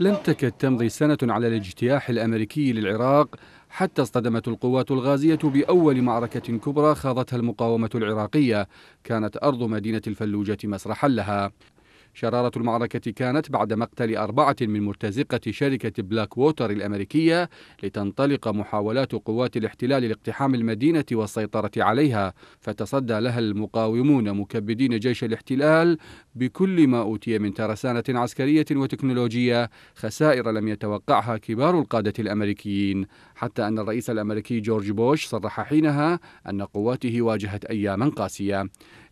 لم تكد تمضي سنة على الاجتياح الأمريكي للعراق حتى اصطدمت القوات الغازية بأول معركة كبرى خاضتها المقاومة العراقية كانت أرض مدينة الفلوجة مسرحا لها شرارة المعركة كانت بعد مقتل أربعة من مرتزقة شركة بلاك ووتر الأمريكية لتنطلق محاولات قوات الاحتلال لاقتحام المدينة والسيطرة عليها فتصدى لها المقاومون مكبدين جيش الاحتلال بكل ما أوتي من ترسانة عسكرية وتكنولوجية خسائر لم يتوقعها كبار القادة الأمريكيين حتى أن الرئيس الأمريكي جورج بوش صرح حينها أن قواته واجهت أياما قاسية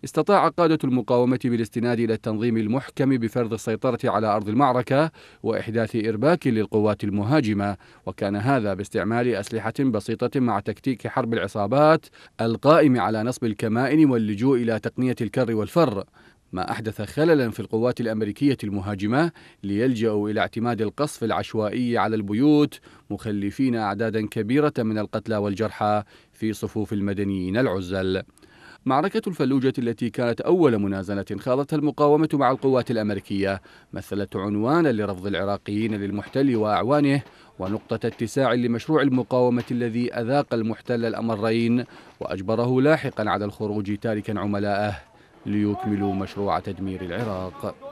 استطاع قادة المقاومة بالاستناد إلى التنظيم المحكم المحكم بفرض السيطرة على أرض المعركة وإحداث إرباك للقوات المهاجمة وكان هذا باستعمال أسلحة بسيطة مع تكتيك حرب العصابات القائم على نصب الكمائن واللجوء إلى تقنية الكر والفر ما أحدث خللا في القوات الأمريكية المهاجمة ليلجأوا إلى اعتماد القصف العشوائي على البيوت مخلفين أعدادا كبيرة من القتلى والجرحى في صفوف المدنيين العزل معركة الفلوجة التي كانت أول منازلة خاضتها المقاومة مع القوات الأمريكية مثلت عنوانا لرفض العراقيين للمحتل وأعوانه ونقطة اتساع لمشروع المقاومة الذي أذاق المحتل الأمرين وأجبره لاحقا على الخروج تاركا عملاءه ليكملوا مشروع تدمير العراق